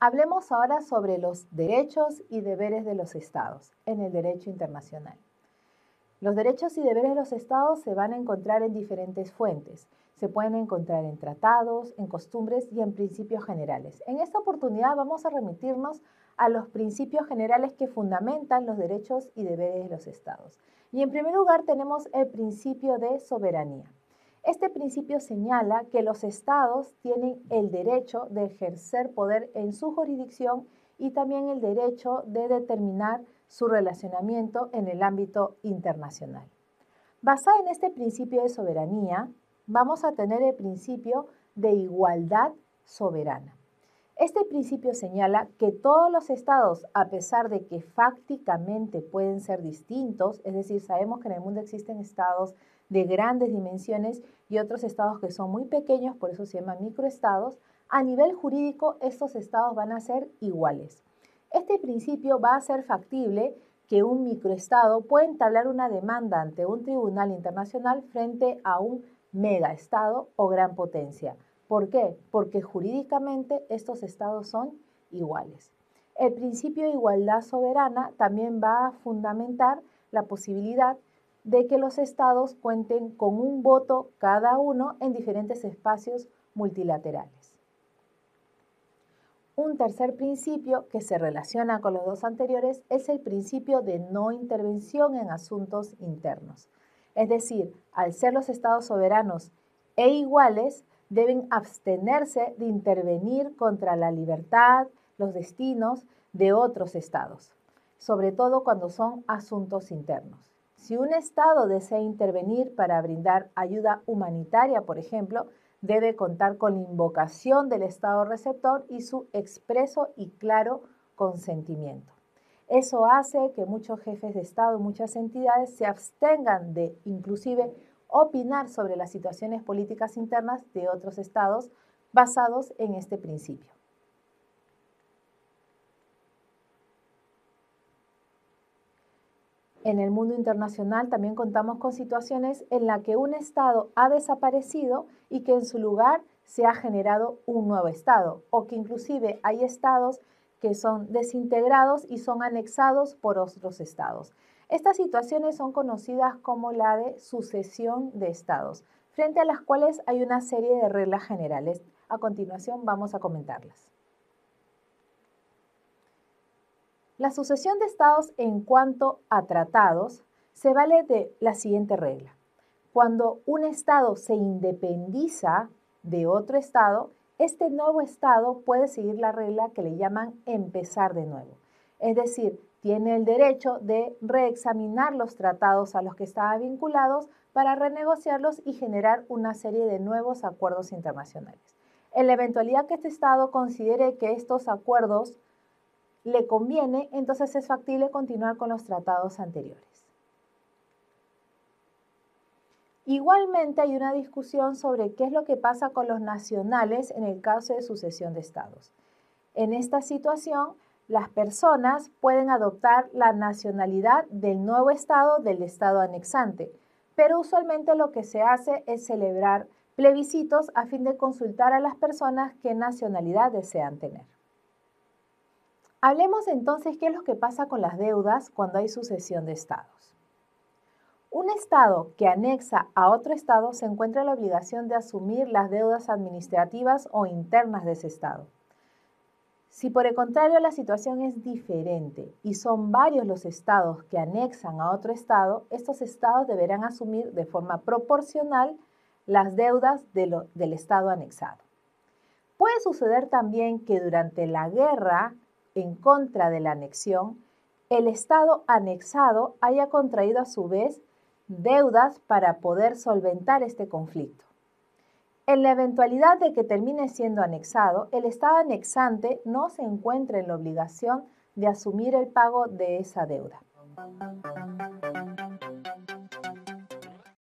Hablemos ahora sobre los derechos y deberes de los estados en el derecho internacional. Los derechos y deberes de los estados se van a encontrar en diferentes fuentes. Se pueden encontrar en tratados, en costumbres y en principios generales. En esta oportunidad vamos a remitirnos a los principios generales que fundamentan los derechos y deberes de los estados. Y en primer lugar tenemos el principio de soberanía. Este principio señala que los estados tienen el derecho de ejercer poder en su jurisdicción y también el derecho de determinar su relacionamiento en el ámbito internacional. Basada en este principio de soberanía, vamos a tener el principio de igualdad soberana. Este principio señala que todos los estados, a pesar de que fácticamente pueden ser distintos, es decir, sabemos que en el mundo existen estados de grandes dimensiones y otros estados que son muy pequeños, por eso se llaman microestados, a nivel jurídico estos estados van a ser iguales. Este principio va a ser factible que un microestado pueda entablar una demanda ante un tribunal internacional frente a un megaestado o gran potencia. ¿Por qué? Porque jurídicamente estos estados son iguales. El principio de igualdad soberana también va a fundamentar la posibilidad de que los estados cuenten con un voto cada uno en diferentes espacios multilaterales. Un tercer principio que se relaciona con los dos anteriores es el principio de no intervención en asuntos internos. Es decir, al ser los estados soberanos e iguales, deben abstenerse de intervenir contra la libertad, los destinos de otros estados, sobre todo cuando son asuntos internos. Si un estado desea intervenir para brindar ayuda humanitaria, por ejemplo, debe contar con la invocación del estado receptor y su expreso y claro consentimiento. Eso hace que muchos jefes de Estado, y muchas entidades se abstengan de inclusive opinar sobre las situaciones políticas internas de otros estados basados en este principio. En el mundo internacional también contamos con situaciones en las que un Estado ha desaparecido y que en su lugar se ha generado un nuevo Estado, o que inclusive hay Estados que son desintegrados y son anexados por otros Estados. Estas situaciones son conocidas como la de sucesión de estados, frente a las cuales hay una serie de reglas generales. A continuación vamos a comentarlas. La sucesión de estados en cuanto a tratados se vale de la siguiente regla. Cuando un estado se independiza de otro estado, este nuevo estado puede seguir la regla que le llaman empezar de nuevo. Es decir, tiene el derecho de reexaminar los tratados a los que estaba vinculados para renegociarlos y generar una serie de nuevos acuerdos internacionales. En la eventualidad que este Estado considere que estos acuerdos le conviene, entonces es factible continuar con los tratados anteriores. Igualmente hay una discusión sobre qué es lo que pasa con los nacionales en el caso de sucesión de estados. En esta situación, las personas pueden adoptar la nacionalidad del nuevo Estado del Estado anexante, pero usualmente lo que se hace es celebrar plebiscitos a fin de consultar a las personas qué nacionalidad desean tener. Hablemos entonces qué es lo que pasa con las deudas cuando hay sucesión de estados. Un estado que anexa a otro estado se encuentra la obligación de asumir las deudas administrativas o internas de ese estado. Si por el contrario la situación es diferente y son varios los estados que anexan a otro estado, estos estados deberán asumir de forma proporcional las deudas del estado anexado. Puede suceder también que durante la guerra en contra de la anexión, el estado anexado haya contraído a su vez deudas para poder solventar este conflicto. En la eventualidad de que termine siendo anexado, el Estado anexante no se encuentra en la obligación de asumir el pago de esa deuda.